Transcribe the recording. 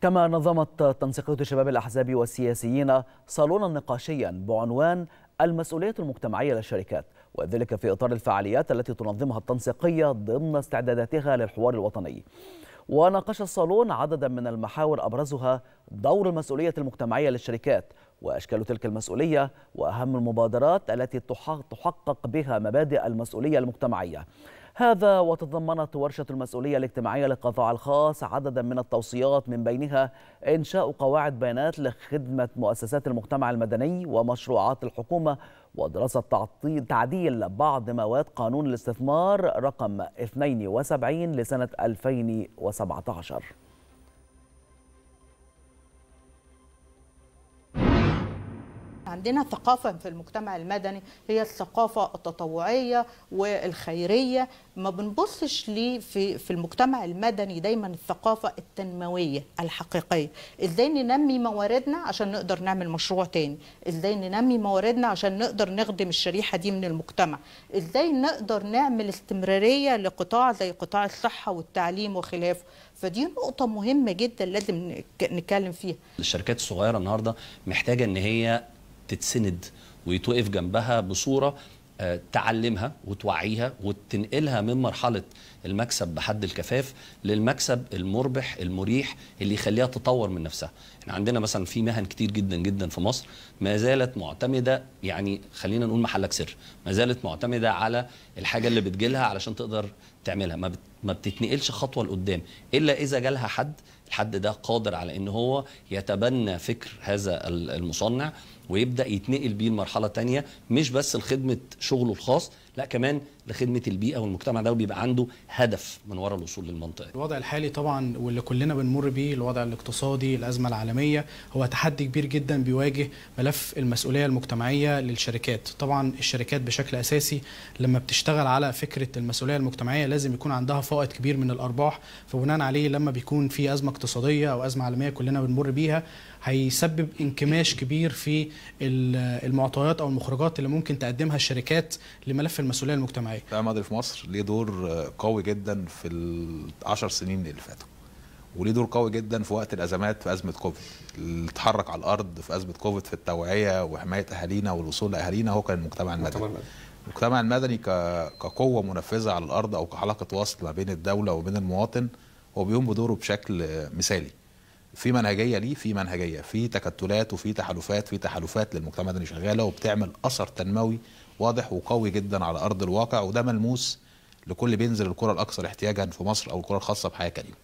كما نظمت تنسيقيه شباب الأحزاب والسياسيين صالونا نقاشيا بعنوان المسؤولية المجتمعية للشركات وذلك في إطار الفعاليات التي تنظمها التنسيقية ضمن استعداداتها للحوار الوطني وناقش الصالون عددا من المحاور أبرزها دور المسؤولية المجتمعية للشركات وأشكال تلك المسؤولية وأهم المبادرات التي تحقق بها مبادئ المسؤولية المجتمعية هذا وتضمنت ورشة المسؤولية الاجتماعية للقطاع الخاص عددا من التوصيات من بينها إنشاء قواعد بيانات لخدمة مؤسسات المجتمع المدني ومشروعات الحكومة ودراسة تعديل بعض مواد قانون الاستثمار رقم 72 لسنة 2017 عندنا ثقافة في المجتمع المدني هي الثقافة التطوعية والخيرية ما بنبصش لي في, في المجتمع المدني دايما الثقافة التنموية الحقيقية ازاي ننمي مواردنا عشان نقدر نعمل مشروع تاني ازاي ننمي مواردنا عشان نقدر نخدم الشريحة دي من المجتمع ازاي نقدر نعمل استمرارية لقطاع زي قطاع الصحة والتعليم وخلافه فدي نقطة مهمة جدا لازم نتكلم فيها الشركات الصغيرة النهاردة محتاجة ان هي تتسند ويتوقف جنبها بصوره آه، تعلمها وتوعيها وتنقلها من مرحله المكسب بحد الكفاف للمكسب المربح المريح اللي يخليها تطور من نفسها احنا عندنا مثلا في مهن كتير جدا جدا في مصر ما زالت معتمده يعني خلينا نقول محلك سر ما زالت معتمده على الحاجه اللي بتجيلها علشان تقدر تعملها ما ما بتتنقلش خطوه لقدام الا اذا جالها حد الحد ده قادر على ان هو يتبنى فكر هذا المصنع ويبدا يتنقل بيه لمرحله تانية مش بس لخدمه شغله الخاص لا كمان لخدمه البيئه والمجتمع ده وبيبقى عنده هدف من وراء الوصول للمنطقه الوضع الحالي طبعا واللي كلنا بنمر بيه الوضع الاقتصادي الازمه العالميه هو تحدي كبير جدا بيواجه ملف المسؤوليه المجتمعيه للشركات طبعا الشركات بشكل اساسي لما بتشتغل على فكره المسؤوليه المجتمعيه لازم يكون عندها فائض كبير من الارباح فبناء عليه لما بيكون في ازمه اقتصاديه او ازمه عالميه كلنا بنمر بيها هيسبب انكماش كبير في المعطيات او المخرجات اللي ممكن تقدمها الشركات لملف المسؤوليه المجتمعيه التعليم المدني في مصر ليه دور قوي جدا في 10 سنين اللي فاتوا وليه دور قوي جدا في وقت الازمات في ازمه كوفيد اللي اتحرك على الارض في ازمه كوفيد في التوعيه وحمايه اهالينا والوصول لاهالينا هو كان المجتمع المدني المجتمع المدني كقوه منفذه على الارض او كحلقه وصل ما بين الدوله وبين المواطن هو بيقوم بدوره بشكل مثالي في منهجيه ليه في منهجيه في تكتلات وفي تحالفات في تحالفات للمجتمع المدني شغاله وبتعمل اثر تنموي واضح وقوي جدا على ارض الواقع وده ملموس لكل بينزل الكره الاكثر احتياجا في مصر او الكره الخاصه بحياه كريمه